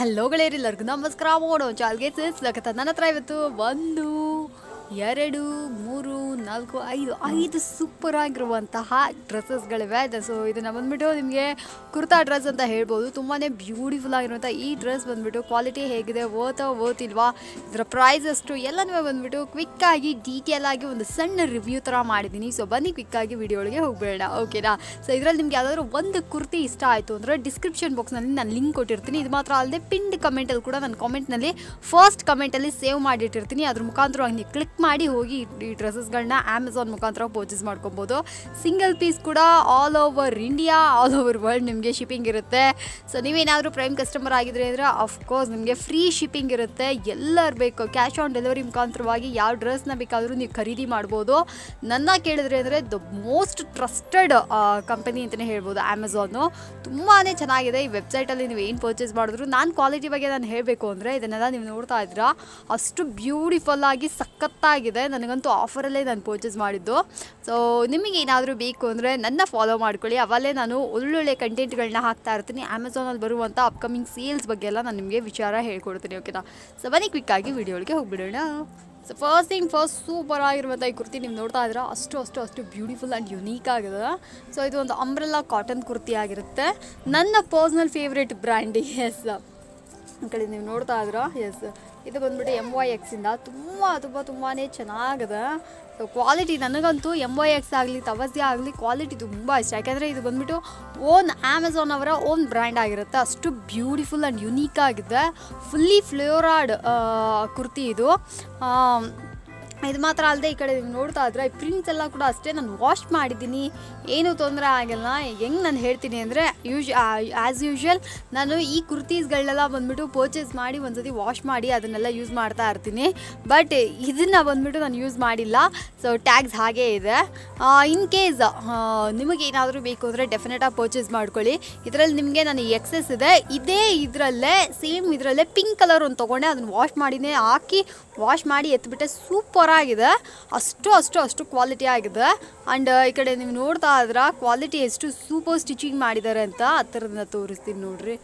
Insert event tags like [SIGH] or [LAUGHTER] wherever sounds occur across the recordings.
hello ಎಲ್ಲರಿಗೂ ನಮಸ್ಕಾರ ಓಡೋ ಚಾಲ್ಗೆ ಸಿಲ್ಸ್ಲಕತ್ತ ನನ್ನ ಹತ್ರ ಇವತ್ತು ಒಂದು ಎರಡು ಮೂರು ನಾಲ್ಕು ಐದು ಐದು ಸೂಪರ್ ಆಗಿರುವಂತಹ ಡ್ರೆಸ್ಸಸ್ಗಳಿವೆ ಸೊ ಇದನ್ನು ಬಂದುಬಿಟ್ಟು ನಿಮಗೆ ಕುರ್ತಾ ಡ್ರೆಸ್ ಅಂತ ಹೇಳ್ಬೋದು ತುಂಬಾ ಬ್ಯೂಟಿಫುಲ್ ಆಗಿರುವಂಥ ಈ ಡ್ರೆಸ್ ಬಂದುಬಿಟ್ಟು ಕ್ವಾಲಿಟಿ ಹೇಗಿದೆ ಓದ್ತಾ ಓದ್ತಿಲ್ವಾ ಇದರ ಪ್ರೈಸ್ ಅಷ್ಟು ಎಲ್ಲನೂ ಬಂದುಬಿಟ್ಟು ಕ್ವಿಕ್ಕಾಗಿ ಡೀಟೇಲ್ ಆಗಿ ಒಂದು ಸಣ್ಣ ರಿವ್ಯೂ ಥರ ಮಾಡಿದ್ದೀನಿ ಸೊ ಬನ್ನಿ ಕ್ವಿಕ್ಕಾಗಿ ವಿಡಿಯೋ ಒಳಗೆ ಹೋಗಬೇಡ ಓಕೆನಾ ಸೊ ಇದರಲ್ಲಿ ನಿಮಗೆ ಯಾವುದಾದ್ರೂ ಒಂದು ಕುರ್ತಿ ಇಷ್ಟ ಆಯಿತು ಅಂದರೆ ಡಿಸ್ಕ್ರಿಪ್ಷನ್ ಬಾಕ್ಸ್ನಲ್ಲಿ ನಾನು ಲಿಂಕ್ ಕೊಟ್ಟಿರ್ತೀನಿ ಇದು ಮಾತ್ರ ಅಲ್ಲದೆ ಪಿಂಡ್ ಕಮೆಂಟಲ್ಲಿ ಕೂಡ ನಾನು ಕಾಮೆಂಟ್ನಲ್ಲಿ ಫಸ್ಟ್ ಕಮೆಂಟಲ್ಲಿ ಸೇವ್ ಮಾಡಿಟ್ಟಿರ್ತೀನಿ ಅದ್ರ ಮುಖಾಂತರವಾಗಿ ನೀವು ಕ್ಲಿಕ್ ಮಾಡಿ ಹೋಗಿ ಈ ಡ್ರೆಸ್ಸಸ್ಗಳನ್ನ ಅಮೆಝಾನ್ ಮುಖಾಂತರ ಪರ್ಚೇಸ್ ಮಾಡ್ಕೊಬೋದು ಸಿಂಗಲ್ ಪೀಸ್ ಕೂಡ all over India all over world ನಿಮಗೆ ಶಿಪ್ಪಿಂಗ್ ಇರುತ್ತೆ ಸೊ ನೀವೇನಾದರೂ ಪ್ರೈಮ್ ಕಸ್ಟಮರ್ ಆಗಿದ್ರೆ ಅಂದರೆ ಅಫ್ಕೋರ್ಸ್ ನಿಮಗೆ ಫ್ರೀ ಶಿಪ್ಪಿಂಗ್ ಇರುತ್ತೆ ಎಲ್ಲರೂ ಬೇಕು ಕ್ಯಾಶ್ ಆನ್ ಡೆಲಿವರಿ ಮುಖಾಂತರವಾಗಿ ಯಾವ ಡ್ರೆಸ್ನ ಬೇಕಾದರೂ ನೀವು ಖರೀದಿ ಮಾಡ್ಬೋದು ನನ್ನ ಕೇಳಿದ್ರೆ ಅಂದರೆ ದ ಮೋಸ್ಟ್ ಟ್ರಸ್ಟೆಡ್ ಕಂಪನಿ ಅಂತಲೇ ಹೇಳ್ಬೋದು ಅಮೆಝಾನು ತುಂಬಾ ಚೆನ್ನಾಗಿದೆ ಈ ವೆಬ್ಸೈಟಲ್ಲಿ ನೀವು ಏನು ಪರ್ಚೇಸ್ ಮಾಡಿದ್ರು ನಾನು ಕ್ವಾಲಿಟಿ ಬಗ್ಗೆ ನಾನು ಹೇಳಬೇಕು ಅಂದರೆ ಇದನ್ನೆಲ್ಲ ನೀವು ನೋಡ್ತಾ ಇದ್ರ ಅಷ್ಟು ಬ್ಯೂಟಿಫುಲ್ಲಾಗಿ ಸಖತ್ತ ಆಗಿದೆ ನನಗಂತೂ ಆಫರಲ್ಲೇ ನಾನು ಪರ್ಚೇಸ್ ಮಾಡಿದ್ದು ಸೊ ನಿಮಗೆ ಏನಾದರೂ ಬೇಕು ಅಂದರೆ ನನ್ನ ಫಾಲೋ ಮಾಡ್ಕೊಳ್ಳಿ ಅವಲ್ಲೇ ನಾನು ಒಳ್ಳೊಳ್ಳೆ ಕಂಟೆಂಟ್ಗಳನ್ನ ಹಾಕ್ತಾ ಇರ್ತೀನಿ ಅಮೆಝಾನಲ್ಲಿ ಬರುವಂಥ ಅಪ್ಕಮಿಂಗ್ ಸೇಲ್ಸ್ ಬಗ್ಗೆ ಎಲ್ಲ ನಾನು ನಿಮಗೆ ವಿಚಾರ ಹೇಳ್ಕೊಡ್ತೀನಿ ಓಕೆನಾ ಸೊ ಬನ್ನಿ ಆಗಿ ವಿಡಿಯೋಗಳಿಗೆ ಹೋಗ್ಬಿಡೋಣ so first thing first super ಆಗಿರುವಂಥ ಈ ಕುರ್ತಿ ನೀವು ನೋಡ್ತಾ ಇದ್ದೀರಾ ಅಷ್ಟು ಅಷ್ಟು ಅಷ್ಟು ಬ್ಯೂಟಿಫುಲ್ ಆ್ಯಂಡ್ ಯುನೀಕ್ ಆಗಿದೆ ಸೊ ಇದು ಒಂದು ಅಂಬ್ರೆಲ್ಲಾ ಕಾಟನ್ ಕುರ್ತಿ ಆಗಿರುತ್ತೆ ನನ್ನ ಪರ್ಸ್ನಲ್ ಫೇವ್ರೇಟ್ ಬ್ರ್ಯಾಂಡಿ ಎಸ್ ಕಡೆ ನೀವು ನೋಡ್ತಾ ಇದ್ದೀರಾ ಎಸ್ ಇದು ಬಂದ್ಬಿಟ್ಟು ಎಮ್ ವೈ ಎಕ್ಸಿಂದ ತುಂಬ ತುಂಬ ತುಂಬಾ ಚೆನ್ನಾಗಿದೆ ಸೊ ಕ್ವಾಲಿಟಿ ನನಗಂತೂ ಎಮ್ ವೈ ಎಕ್ಸ್ ಆಗಲಿ ತವಸ್ಯ ಆಗಲಿ ಕ್ವಾಲಿಟಿ ತುಂಬ ಇಷ್ಟ ಯಾಕೆಂದರೆ ಇದು ಬಂದುಬಿಟ್ಟು ಓನ್ ಆಮೆಝಾನ್ ಅವರ ಓನ್ ಬ್ರ್ಯಾಂಡ್ ಆಗಿರುತ್ತೆ ಅಷ್ಟು ಬ್ಯೂಟಿಫುಲ್ ಆ್ಯಂಡ್ ಯುನೀಕ್ ಆಗಿದೆ ಫುಲ್ಲಿ ಫ್ಲೋರಾಡ್ ಕುರ್ತಿ ಇದು ಇದು ಮಾತ್ರ ಅಲ್ಲದೆ ಈ ಕಡೆ ನೀವು ನೋಡ್ತಾ ಇದ್ರೆ ಈ ಪ್ರಿಂಟ್ಸ್ ಎಲ್ಲ ಕೂಡ ಅಷ್ಟೇ ನಾನು ವಾಶ್ ಮಾಡಿದ್ದೀನಿ ಏನೂ ತೊಂದರೆ ಆಗಿಲ್ಲ ಹೆಂಗೆ ನಾನು ಹೇಳ್ತೀನಿ ಅಂದರೆ ಯೂಶ್ ಆ್ಯಸ್ ಯೂಶ್ವಲ್ ನಾನು ಈ ಕುರ್ತೀಸ್ಗಳನ್ನೆಲ್ಲ ಬಂದುಬಿಟ್ಟು ಪರ್ಚೇಸ್ ಮಾಡಿ ಒಂದ್ಸತಿ ವಾಶ್ ಮಾಡಿ ಅದನ್ನೆಲ್ಲ ಯೂಸ್ ಮಾಡ್ತಾ ಇರ್ತೀನಿ ಬಟ್ ಇದನ್ನು ಬಂದುಬಿಟ್ಟು ನಾನು ಯೂಸ್ ಮಾಡಿಲ್ಲ ಸೊ ಟ್ಯಾಗ್ಸ್ ಹಾಗೇ ಇದೆ ಇನ್ ಕೇಸ್ ನಿಮಗೇನಾದರೂ ಬೇಕು ಅಂದರೆ ಡೆಫಿನೆಟಾಗಿ ಪರ್ಚೇಸ್ ಮಾಡ್ಕೊಳ್ಳಿ ಇದರಲ್ಲಿ ನಿಮಗೆ ನಾನು ಎಕ್ಸಸ್ ಇದೆ ಇದೇ ಇದರಲ್ಲೇ ಸೇಮ್ ಇದರಲ್ಲೇ ಪಿಂಕ್ ಕಲರ್ ಒಂದು ತೊಗೊಂಡೆ ಅದನ್ನು ವಾಶ್ ಮಾಡಿನೇ ಹಾಕಿ ವಾಶ್ ಮಾಡಿ ಎತ್ಬಿಟ್ಟೆ ಸೂಪರ್ ಸೂಪರ್ ಆಗಿದೆ ಅಷ್ಟು ಅಷ್ಟು ಅಷ್ಟು ಕ್ವಾಲಿಟಿ ಆಗಿದೆ ಆ್ಯಂಡ್ ಈ ಕಡೆ ನೀವು ನೋಡ್ತಾ ಇದ್ರೆ ಕ್ವಾಲಿಟಿ ಎಷ್ಟು ಸೂಪರ್ ಸ್ಟಿಚಿಂಗ್ ಮಾಡಿದ್ದಾರೆ ಅಂತ ಆ ಥರದನ್ನ ತೋರಿಸ್ತೀನಿ ನೋಡ್ರಿ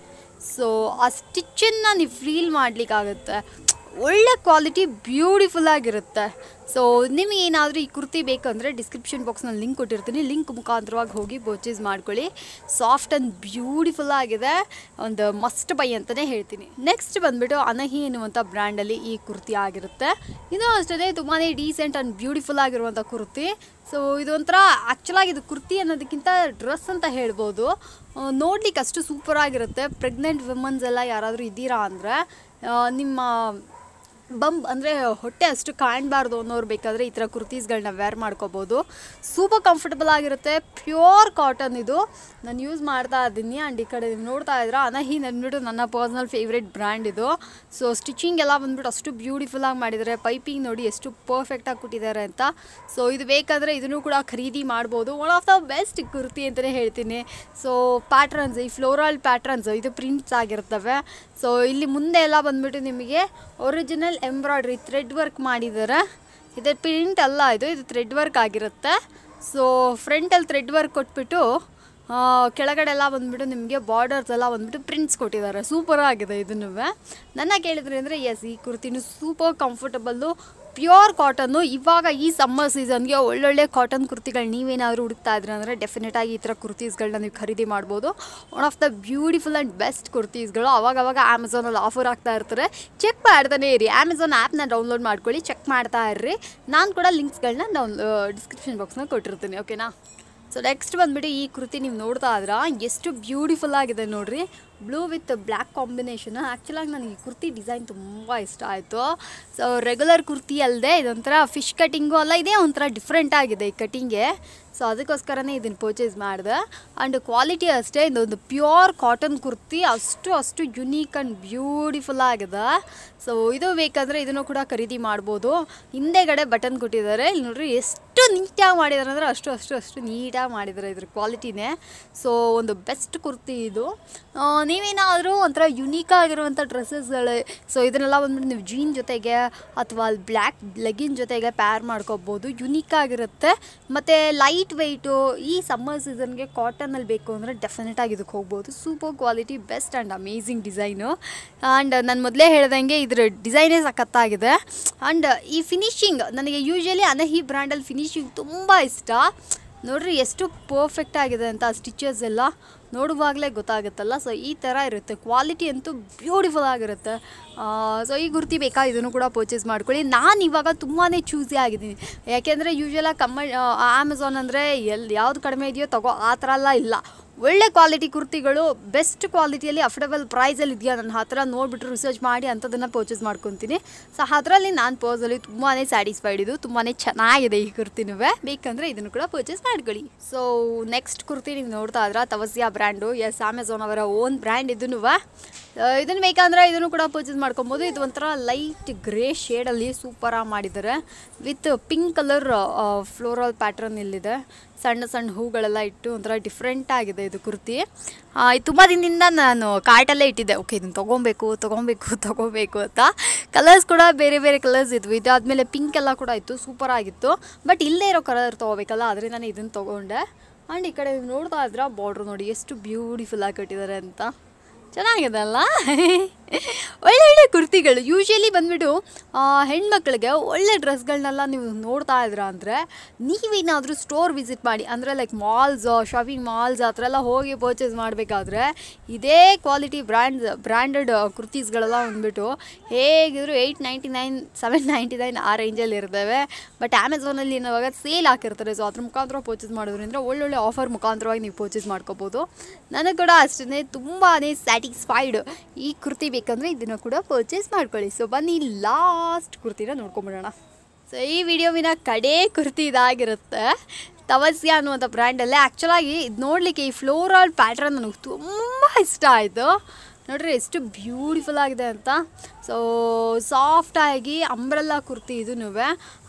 ಸೊ ಆ ಸ್ಟಿಚ್ಚನ್ನು ನೀವು ಫೀಲ್ ಮಾಡಲಿಕ್ಕಾಗುತ್ತೆ ಒಳ್ಳೆ ಕ್ವಾಲಿಟಿ ಬ್ಯೂಟಿಫುಲ್ ಆಗಿರುತ್ತೆ ಸೊ ನಿಮಗೆ ಏನಾದರೂ ಈ ಕುರ್ತಿ ಬೇಕಂದರೆ ಡಿಸ್ಕ್ರಿಪ್ಷನ್ ಬಾಕ್ಸ್ನಲ್ಲಿ ಲಿಂಕ್ ಕೊಟ್ಟಿರ್ತೀನಿ ಲಿಂಕ್ ಮುಖಾಂತರವಾಗಿ ಹೋಗಿ ಪರ್ಚೇಸ್ ಮಾಡ್ಕೊಳ್ಳಿ ಸಾಫ್ಟ್ ಆ್ಯಂಡ್ ಬ್ಯೂಟಿಫುಲ್ ಆಗಿದೆ ಒಂದು ಮಸ್ಟ್ ಬೈ ಅಂತಲೇ ಹೇಳ್ತೀನಿ ನೆಕ್ಸ್ಟ್ ಬಂದುಬಿಟ್ಟು ಅನಹಿ ಎನ್ನುವಂಥ ಬ್ರ್ಯಾಂಡಲ್ಲಿ ಈ ಕುರ್ತಿ ಆಗಿರುತ್ತೆ ಇದು ಅಷ್ಟೇ ತುಂಬಾ ಡೀಸೆಂಟ್ ಆ್ಯಂಡ್ ಬ್ಯೂಟಿಫುಲ್ ಆಗಿರುವಂಥ ಕುರ್ತಿ ಸೊ ಇದೊಂಥರ ಆ್ಯಕ್ಚುಲಾಗಿ ಇದು ಕುರ್ತಿ ಅನ್ನೋದಕ್ಕಿಂತ ಡ್ರೆಸ್ ಅಂತ ಹೇಳ್ಬೋದು ನೋಡ್ಲಿಕ್ಕೆ ಅಷ್ಟು ಸೂಪರ್ ಆಗಿರುತ್ತೆ ಪ್ರೆಗ್ನೆಂಟ್ ವಿಮನ್ಸ್ ಎಲ್ಲ ಯಾರಾದರೂ ಇದ್ದೀರಾ ಅಂದರೆ ನಿಮ್ಮ ಬಂಬ್ ಅಂದರೆ ಹೊಟ್ಟೆ ಅಷ್ಟು ಕಾಣಬಾರ್ದು ಅನ್ನೋರು ಬೇಕಾದರೆ ಈ ಥರ ಕುರ್ತೀಸ್ಗಳನ್ನ ವೇರ್ ಮಾಡ್ಕೋಬೋದು ಸೂಪರ್ ಕಂಫರ್ಟಬಲ್ ಆಗಿರುತ್ತೆ ಪ್ಯೂರ್ ಕಾಟನ್ ಇದು ನಾನು ಯೂಸ್ ಮಾಡ್ತಾ ಇದ್ದೀನಿ ಆ್ಯಂಡ್ ಈ ಕಡೆ ನೋಡ್ತಾ ಇದ್ದೀರಾ ಅನಹಿ ಅಂದ್ಬಿಟ್ಟು ನನ್ನ ಪರ್ಸ್ನಲ್ ಫೇವ್ರೇಟ್ ಬ್ರ್ಯಾಂಡ್ ಇದು ಸೊ ಸ್ಟಿಚಿಂಗ್ ಎಲ್ಲ ಬಂದ್ಬಿಟ್ಟು ಅಷ್ಟು ಬ್ಯೂಟಿಫುಲ್ಲಾಗಿ ಮಾಡಿದರೆ ಪೈಪಿಂಗ್ ನೋಡಿ ಎಷ್ಟು ಪರ್ಫೆಕ್ಟಾಗಿ ಕೊಟ್ಟಿದ್ದಾರೆ ಅಂತ ಸೊ ಇದು ಬೇಕಾದರೆ ಇದನ್ನು ಕೂಡ ಖರೀದಿ ಮಾಡ್ಬೋದು one of the best kurti ಅಂತಲೇ ಹೇಳ್ತೀನಿ ಸೊ ಪ್ಯಾಟ್ರನ್ಸ್ ಈ ಫ್ಲೋರಲ್ ಪ್ಯಾಟ್ರನ್ಸ್ ಇದು ಪ್ರಿಂಟ್ಸ್ ಆಗಿರ್ತವೆ ಸೊ ಇಲ್ಲಿ ಮುಂದೆ ಎಲ್ಲ ಬಂದ್ಬಿಟ್ಟು ನಿಮಗೆ ಒರಿಜಿನಲ್ ಎಂಬ್ರಾಯ್ಡ್ರಿ ಥ್ರೆಡ್ ವರ್ಕ್ ಮಾಡಿದ್ದಾರೆ ಇದು ಪ್ರಿಂಟ್ ಅಲ್ಲ ಇದು ಇದು ಥ್ರೆಡ್ ವರ್ಕ್ ಆಗಿರುತ್ತೆ ಸೊ ಫ್ರಂಟಲ್ಲಿ ಥ್ರೆಡ್ ವರ್ಕ್ ಕೊಟ್ಬಿಟ್ಟು ಕೆಳಗಡೆ ಎಲ್ಲ ಬಂದುಬಿಟ್ಟು ನಿಮಗೆ ಬಾರ್ಡರ್ಸ್ ಎಲ್ಲ ಬಂದುಬಿಟ್ಟು ಪ್ರಿಂಟ್ಸ್ ಕೊಟ್ಟಿದ್ದಾರೆ ಸೂಪರ್ ಆಗಿದೆ ಇದನ್ನು ನನ್ನ ಕೇಳಿದ್ರೆ ಅಂದರೆ ಎಸ್ ಈ ಕುರ್ತಿನೂ ಸೂಪರ್ ಕಂಫರ್ಟಬಲ್ಲು ಪ್ಯೂರ್ ಕಾಟನ್ನು ಇವಾಗ ಈ ಸಮ್ಮರ್ ಸೀಸನ್ಗೆ ಒಳ್ಳೊಳ್ಳೆ ಕಾಟನ್ ಕುರ್ತಿಗಳು ನೀವೇನಾದರೂ ಹುಡುಕ್ತಾ ಇದ್ರೆ ಅಂದರೆ ಡೆಫಿನೆಟಾಗಿ ಈ ಥರ ಕುರ್ತೀಸ್ಗಳನ್ನ ನೀವು ಖರೀದಿ ಮಾಡ್ಬೋದು one of the beautiful and best ಕುರ್ತೀಸ್ಗಳು ಅವಾಗವಾಗ ಅಮೆಝಾನಲ್ಲಿ ಆಫರ್ ಆಗ್ತಾ ಇರ್ತಾರೆ ಚೆಕ್ ಮಾಡ್ತಾನೆ ಇರಿ ಅಮೆಝಾನ್ ಆ್ಯಪ್ನ ಡೌನ್ಲೋಡ್ ಮಾಡ್ಕೊಳ್ಳಿ ಚೆಕ್ ಮಾಡ್ತಾ ಇರ್ರಿ ನಾನು ಕೂಡ ಲಿಂಕ್ಸ್ಗಳನ್ನ ಡೌನ್ ಡಿಸ್ಕ್ರಿಪ್ಷನ್ ಬಾಕ್ಸ್ನ ಕೊಟ್ಟಿರ್ತೀನಿ ಓಕೆನಾ ಸೊ ನೆಕ್ಸ್ಟ್ ಬಂದುಬಿಟ್ಟು ಈ ಕೃತಿ ನೀವು ನೋಡ್ತಾ ಇದ್ರ ಎಷ್ಟು ಬ್ಯೂಟಿಫುಲ್ ಆಗಿದೆ ನೋಡಿರಿ ಬ್ಲೂ ವಿತ್ ಬ್ಲ್ಯಾಕ್ ಕಾಂಬಿನೇಷನ್ ಆ್ಯಕ್ಚುಲಾಗಿ ನನಗೆ ಈ ಕುರ್ತಿ ಡಿಸೈನ್ ತುಂಬ ಇಷ್ಟ ಆಯಿತು ಸೊ ರೆಗ್ಯುಲರ್ ಕುರ್ತಿ ಅಲ್ಲದೆ ಇದೊಂಥರ ಫಿಶ್ ಕಟಿಂಗು ಅಲ್ಲ ಇದೇ ಒಂಥರ ಡಿಫ್ರೆಂಟ್ ಆಗಿದೆ ಈ ಕಟಿಂಗೆ ಸೊ ಅದಕ್ಕೋಸ್ಕರನೇ ಇದನ್ನು ಪರ್ಚೇಸ್ ಮಾಡಿದೆ ಆ್ಯಂಡ್ ಕ್ವಾಲಿಟಿ ಅಷ್ಟೇ ಇದೊಂದು ಪ್ಯೂರ್ ಕಾಟನ್ ಕುರ್ತಿ ಅಷ್ಟು ಅಷ್ಟು ಯುನೀಕ್ ಆ್ಯಂಡ್ ಬ್ಯೂಟಿಫುಲ್ ಆಗಿದೆ ಸೊ ಇದು ಬೇಕಾದರೆ ಇದನ್ನು ಕೂಡ ಖರೀದಿ ಮಾಡ್ಬೋದು ಹಿಂದೆಗಡೆ ಬಟನ್ ಕೊಟ್ಟಿದ್ದಾರೆ ಇಲ್ಲಿ ನೋಡ್ರಿ ಎಷ್ಟು ನೀಟಾಗಿ ಮಾಡಿದ್ದಾರೆ ಅಂದರೆ ಅಷ್ಟು ಅಷ್ಟು ಅಷ್ಟು ನೀಟಾಗಿ ಮಾಡಿದ್ದಾರೆ ಇದ್ರ ಕ್ವಾಲಿಟಿನೇ ಸೊ ಒಂದು ಬೆಸ್ಟ್ ಕುರ್ತಿ ಇದು ನೀವೇನಾದರೂ ಒಂಥರ ಯುನೀಕ್ ಆಗಿರುವಂಥ ಡ್ರೆಸ್ಸಸ್ಗಳು ಸೊ ಇದನ್ನೆಲ್ಲ ಬಂದ್ಬಿಟ್ಟು ನೀವು ಜೀನ್ ಜೊತೆಗೆ ಅಥವಾ ಅಲ್ಲಿ ಬ್ಲ್ಯಾಕ್ ಲೆಗಿನ್ ಜೊತೆಗೆ ಪ್ಯಾರ್ ಮಾಡ್ಕೋಬೋದು ಯುನೀಕ್ ಆಗಿರುತ್ತೆ ಮತ್ತು ಲೈಟ್ ಲೈಟ್ ವೆಯ್ಟು ಈ ಸಮ್ಮರ್ ಸೀಸನ್ಗೆ ಕಾಟನಲ್ಲಿ ಬೇಕು ಅಂದರೆ ಡೆಫಿನೆಟಾಗಿ ಇದಕ್ಕೆ ಹೋಗ್ಬೋದು super quality best and amazing design and ನಾನು ಮೊದಲೇ ಹೇಳ್ದಂಗೆ ಇದ್ರ ಡಿಸೈನೇ ಸಖತ್ತಾಗಿದೆ ಆ್ಯಂಡ್ ಈ ಫಿನಿಶಿಂಗ್ ನನಗೆ ಯೂಶ್ವಲಿ ಅನಹಿ ಬ್ರ್ಯಾಂಡಲ್ಲಿ ಫಿನಿಶಿಂಗ್ ತುಂಬ ಇಷ್ಟ ನೋಡ್ರಿ ಎಷ್ಟು ಪರ್ಫೆಕ್ಟ್ ಆಗಿದೆ ಅಂತ ಸ್ಟಿಚಸ್ ಎಲ್ಲ ನೋಡುವಾಗಲೇ ಗೊತ್ತಾಗುತ್ತಲ್ಲ ಸೊ ಈ ಥರ ಇರುತ್ತೆ ಕ್ವಾಲಿಟಿ ಅಂತೂ ಬ್ಯೂಟಿಫುಲ್ ಆಗಿರುತ್ತೆ ಸೊ ಈ ಗುರ್ತಿ ಬೇಕಾ ಇದನ್ನು ಕೂಡ ಪರ್ಚೇಸ್ ಮಾಡ್ಕೊಳ್ಳಿ ನಾನು ಇವಾಗ ತುಂಬಾ ಚೂಸಿ ಆಗಿದ್ದೀನಿ ಯಾಕೆಂದರೆ ಯೂಶಲಾಗಿ ಕಮ್ಮ ಅಮೆಝಾನ್ ಅಂದರೆ ಎಲ್ಲಿ ಯಾವುದು ಕಡಿಮೆ ಇದೆಯೋ ತಗೋ ಆ ಥರ ಎಲ್ಲ ಇಲ್ಲ ಒಳ್ಳೆ ಕ್ವಾಲಿಟಿ ಕುರ್ತಿಗಳು ಬೆಸ್ಟ್ ಕ್ವಾಲಿಟಿಯಲ್ಲಿ ಅಫೋರ್ಡಬಲ್ ಪ್ರೈಸಲ್ಲಿ ಇದೆಯಾ ನನ್ನ ಹತ್ರ ನೋಡಿಬಿಟ್ಟು ರಿಸರ್ಚ್ ಮಾಡಿ ಅಂಥದ್ದನ್ನು ಪರ್ಚೇಸ್ ಮಾಡ್ಕೊತೀನಿ ಸೊ ಅದರಲ್ಲಿ ನಾನು ಪೋಸಲ್ಲಿ ತುಂಬಾ ಸ್ಯಾಟಿಸ್ಫೈಡ್ ಇದು ತುಂಬಾ ಚೆನ್ನಾಗಿದೆ ಈ ಕುರ್ತಿನೂ ಬೇಕಂದರೆ ಇದನ್ನು ಕೂಡ ಪರ್ಚೇಸ್ ಮಾಡ್ಕೊಳ್ಳಿ ಸೊ ನೆಕ್ಸ್ಟ್ ಕುರ್ತಿ ನೀವು ನೋಡ್ತಾ ಇದ್ರ ತವಸ್ಯಾ ಬ್ರ್ಯಾಂಡು ಎಸ್ ಅಮೆಝಾನ್ ಅವರ ಓನ್ ಬ್ರ್ಯಾಂಡ್ ಇದನ್ನು ಇದನ್ನು ಬೇಕಂದ್ರೆ ಇದನ್ನು ಕೂಡ ಪರ್ಚೇಸ್ ಮಾಡ್ಕೊಬೋದು ಇದು ಒಂಥರ ಲೈಟ್ ಗ್ರೇ ಶೇಡಲ್ಲಿ ಸೂಪರಾಗಿ ಮಾಡಿದ್ದಾರೆ with pink colour floral pattern ಇಲ್ಲಿದೆ ಸಣ್ಣ ಸಣ್ಣ ಹೂಗಳೆಲ್ಲ ಇಟ್ಟು ಒಂಥರ ಡಿಫ್ರೆಂಟ್ ಆಗಿದೆ ಇದು ಕುರ್ತಿ ತುಂಬ ದಿನದಿಂದ ನಾನು ಕಾರ್ಟಲ್ಲೇ ಇಟ್ಟಿದ್ದೆ ಓಕೆ ಇದನ್ನು ತೊಗೊಬೇಕು ತೊಗೊಬೇಕು [LAUGHS] ತೊಗೋಬೇಕು ಅಂತ ಕಲರ್ಸ್ ಕೂಡ ಬೇರೆ ಬೇರೆ ಕಲರ್ಸ್ ಇದ್ವು ಇದಾದಮೇಲೆ ಪಿಂಕ್ ಎಲ್ಲ ಕೂಡ ಇತ್ತು ಸೂಪರ್ ಆಗಿತ್ತು ಬಟ್ ಇಲ್ಲೇ ಇರೋ ಕಲರ್ ತೊಗೋಬೇಕಲ್ಲ ಆದರೆ ನಾನು ಇದನ್ನು ತೊಗೊಂಡೆ ಆ್ಯಂಡ್ ಈ ಕಡೆ ನೋಡ್ತಾ ಇದ್ರೆ ಬಾರ್ಡ್ರ್ ನೋಡಿ ಎಷ್ಟು ಬ್ಯೂಟಿಫುಲ್ಲಾಗಿ ಕಟ್ಟಿದ್ದಾರೆ ಅಂತ ಚೆನ್ನಾಗಿದೆ ಅಲ್ಲ ಒಳ್ಳೆ ಒಳ್ಳೆ ಕುರ್ತಿಗಳು ಯೂಶ್ವಲಿ ಬಂದ್ಬಿಟ್ಟು ಹೆಣ್ಮಕ್ಳಿಗೆ ಒಳ್ಳೆ ಡ್ರೆಸ್ಗಳನ್ನೆಲ್ಲ ನೀವು ನೋಡ್ತಾ ಇದ್ರ ಅಂದರೆ ನೀವೇನಾದರೂ ಸ್ಟೋರ್ ವಿಸಿಟ್ ಮಾಡಿ ಅಂದರೆ ಲೈಕ್ ಮಾಲ್ಸ್ ಶಾಪಿಂಗ್ ಮಾಲ್ಸ್ ಆ ಥರ ಎಲ್ಲ ಹೋಗಿ ಪರ್ಚೇಸ್ ಮಾಡಬೇಕಾದ್ರೆ ಇದೇ ಕ್ವಾಲಿಟಿ ಬ್ರ್ಯಾಂಡ್ ಬ್ರ್ಯಾಂಡೆಡ್ ಕುರ್ತೀಸ್ಗಳೆಲ್ಲ ಬಂದ್ಬಿಟ್ಟು ಹೇಗಿದ್ರು eight ninety nine seven ninety nine ಆ ರೇಂಜಲ್ಲಿ ಇರ್ತವೆ ಬಟ್ ಅಮೆಝಾನಲ್ಲಿ ಇವಾಗ ಸೇಲ್ ಹಾಕಿರ್ತಾರೆ ಸೊ ಅದ್ರ ಮುಖಾಂತರ ಪರ್ಚೇಸ್ ಮಾಡೋದ್ರಿಂದ ಒಳ್ಳೊಳ್ಳೆ ಆಫರ್ ಮುಖಾಂತರವಾಗಿ ನೀವು ಪರ್ಚೇಸ್ ಮಾಡ್ಕೋಬೋದು ನನಗೆ ಕೂಡ ಅಷ್ಟೇ ತುಂಬಾ ಸ್ಯಾಟ್ ಸ್ಯಾಟಿಸ್ಫೈಡ್ ಈ ಕುರ್ತಿ ಬೇಕಂದರೆ ಇದನ್ನು ಕೂಡ ಪರ್ಚೇಸ್ ಮಾಡ್ಕೊಳ್ಳಿ ಸೊ ಬನ್ನಿ ಲಾಸ್ಟ್ ಕುರ್ತಿನ ನೋಡ್ಕೊಂಬಿಡೋಣ ಸೊ ಈ ವಿಡಿಯೋವಿನ ಕಡೇ ಕುರ್ತಿ ಇದಾಗಿರುತ್ತೆ ತವಸ್ಯ ಅನ್ನುವಂಥ ಬ್ರ್ಯಾಂಡಲ್ಲೇ ಆ್ಯಕ್ಚುಲಾಗಿ ಇದು ನೋಡಲಿಕ್ಕೆ ಈ ಫ್ಲೋರಲ್ ಪ್ಯಾಟ್ರನ್ ನನಗೆ ತುಂಬ ಇಷ್ಟ ಆಯಿತು ನೋಡ್ರಿ ಎಷ್ಟು ಬ್ಯೂಟಿಫುಲ್ ಆಗಿದೆ ಅಂತ ಸೊ ಸಾಫ್ಟಾಗಿ ಅಂಬ್ರೆಲ್ಲ ಕುರ್ತಿ ಇದೂ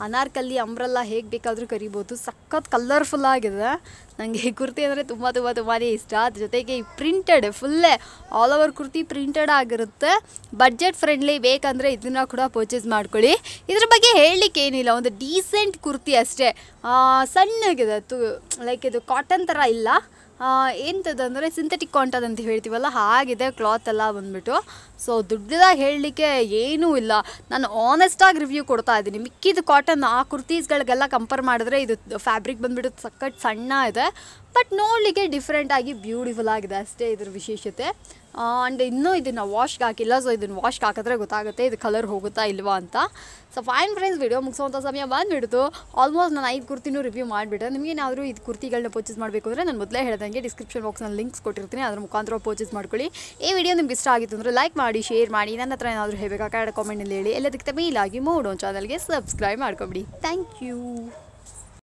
ಅನಾರ್ಕಲ್ಲಿ ಅಂಬ್ರೆಲ್ಲ ಹೇಗೆ ಬೇಕಾದರೂ ಕರಿಬೋದು ಸಖತ್ ಕಲರ್ಫುಲ್ ಆಗಿದೆ ನನಗೆ ಕುರ್ತಿ ಅಂದರೆ ತುಂಬ ತುಂಬ ತುಂಬಾ ಇಷ್ಟ ಅದ್ರ ಜೊತೆಗೆ ಈ ಪ್ರಿಂಟೆಡ್ ಫುಲ್ಲೇ ಆಲ್ ಓವರ್ ಕುರ್ತಿ ಪ್ರಿಂಟೆಡ್ ಆಗಿರುತ್ತೆ ಬಜೆಟ್ ಫ್ರೆಂಡ್ಲಿ ಬೇಕಂದರೆ ಇದನ್ನು ಕೂಡ ಪರ್ಚೇಸ್ ಮಾಡ್ಕೊಳ್ಳಿ ಇದ್ರ ಬಗ್ಗೆ ಹೇಳಲಿಕ್ಕೆ ಏನಿಲ್ಲ ಒಂದು ಡೀಸೆಂಟ್ ಕುರ್ತಿ ಅಷ್ಟೇ ಸಣ್ಣಗಿದೆ ತು ಲೈಕ್ ಇದು ಕಾಟನ್ ಥರ ಇಲ್ಲ ಎಂಥದ್ದಂದರೆ ಸಿಂಥೆಟಿಕ್ ಕಾಂಟದ್ ಅಂತ ಹೇಳ್ತೀವಲ್ಲ ಹಾಗಿದೆ ಕ್ಲಾತ್ ಎಲ್ಲ ಬಂದುಬಿಟ್ಟು ಸೊ ದುಡ್ಡದಾಗಿ ಹೇಳಲಿಕ್ಕೆ ಏನೂ ಇಲ್ಲ ನಾನು ಆನೆಸ್ಟಾಗಿ ರಿವ್ಯೂ ಕೊಡ್ತಾ ಇದ್ದೀನಿ ಮಿಕ್ಕಿದ ಕಾಟನ್ ಆ ಕುರ್ತೀಸ್ಗಳಿಗೆಲ್ಲ ಕಂಪೇರ್ ಮಾಡಿದ್ರೆ ಇದು ಫ್ಯಾಬ್ರಿಕ್ ಬಂದುಬಿಟ್ಟು ಸಕ್ಕಟ್ ಸಣ್ಣ ಇದೆ ಬಟ್ ನೋಡಲಿಕ್ಕೆ ಡಿಫ್ರೆಂಟಾಗಿ ಬ್ಯೂಟಿಫುಲ್ ಆಗಿದೆ ಅಷ್ಟೇ ಇದ್ರ ವಿಶೇಷತೆ ಆ್ಯಂಡ್ ಇನ್ನೂ ಇದನ್ನು ವಾಶ್ಗೆ ಹಾಕಿಲ್ಲ ಸೊ ಇದನ್ನು ವಾಶ್ಗೆ ಹಾಕಿದ್ರೆ ಗೊತ್ತಾಗುತ್ತೆ ಇದು ಕಲರ್ ಹೋಗುತ್ತಾ ಇಲ್ವಾ ಅಂತ ಸೊ ಫೈನ್ ಫ್ರೆಂಡ್ಸ್ ವೀಡಿಯೋ ಮುಗಿಸುವಂಥ ಸಮಯ ಬಂದುಬಿಡ್ತು ಆಲ್ಮೋಸ್ಟ್ ನಾನು ಐದು ಕುರ್ತಿನೂ ರಿವ್ಯೂ ಮಾಡಿಬಿಟ್ಟೆ ಏನಾದರೂ ಇದು ಕುರ್ತಿಗಳನ್ನ ಪರ್ಚೇಸ್ ಮಾಡಬೇಕು ಅಂದರೆ ನಾನು ಮೊದಲೇ ಹೇಳ್ದಂಗೆ ಡಿಸ್ಕ್ರಿಪ್ಷನ್ ಬಾಕ್ಸ್ನಲ್ಲಿ ಲಿಂಕ್ಸ್ ಕೊಟ್ಟಿರ್ತೀನಿ ಅದ್ರ ಮುಖಾಂತರ ಪರ್ಚೇಸ್ ಮಾಡ್ಕೊಳ್ಳಿ ಈ ವಿಡಿಯೋ ನಿಮ್ಗೆ ಇಷ್ಟ ಆಗಿತ್ತು ಅಂದರೆ ಲೈಕ್ ಮಾಡಿ ಶೇರ್ ಮಾಡಿ ನನ್ನ ಹತ್ರ ಏನಾದರೂ ಹೇಳಬೇಕಾ ಕಾಮೆಂಟ್ನಲ್ಲಿ ಹೇಳಿ ಎಲ್ಲದಕ್ಕೆ ಮೇಲಾಗಿ ಮೂಡೋ ಚಾನಲ್ಗೆ ಸಬ್ಸ್ಕ್ರೈಬ್ ಮಾಡ್ಕೊಂಬಿಡಿ ಥ್ಯಾಂಕ್ ಯು